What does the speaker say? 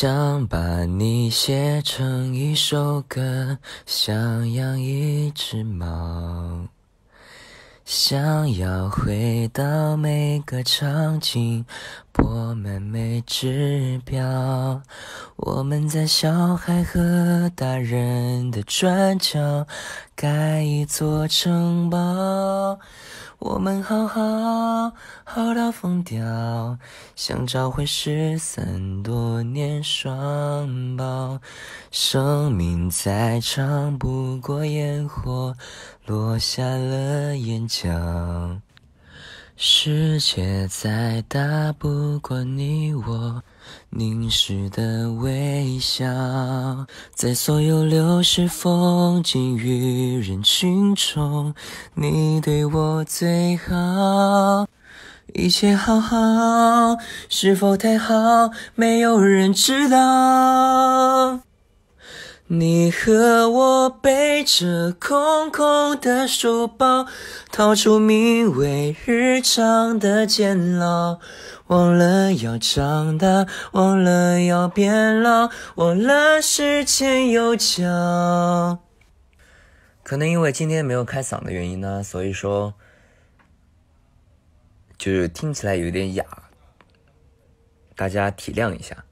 想把你写成一首歌，想养一只猫，想要回到每个场景，破满每指标。我们在小孩和大人的转角，盖一座城堡。我们好好好到疯掉，想找回失散多年双胞。生命再长不过烟火落下了眼角，世界再大不过你我。凝视的微笑，在所有流逝风景与人群中，你对我最好。一切好好，是否太好？没有人知道。你和我背着空空的书包，逃出名为日常的监牢，忘了要长大，忘了要变老，忘了时间有脚。可能因为今天没有开嗓的原因呢，所以说，就是听起来有点哑，大家体谅一下。